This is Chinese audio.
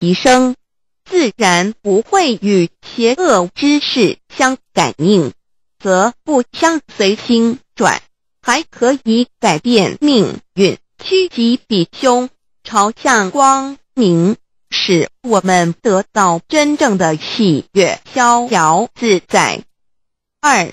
提升，自然不会与邪恶之事相感应，则不相随心转，还可以改变命运，趋吉避凶，朝向光明，使我们得到真正的喜悦、逍遥自在。二。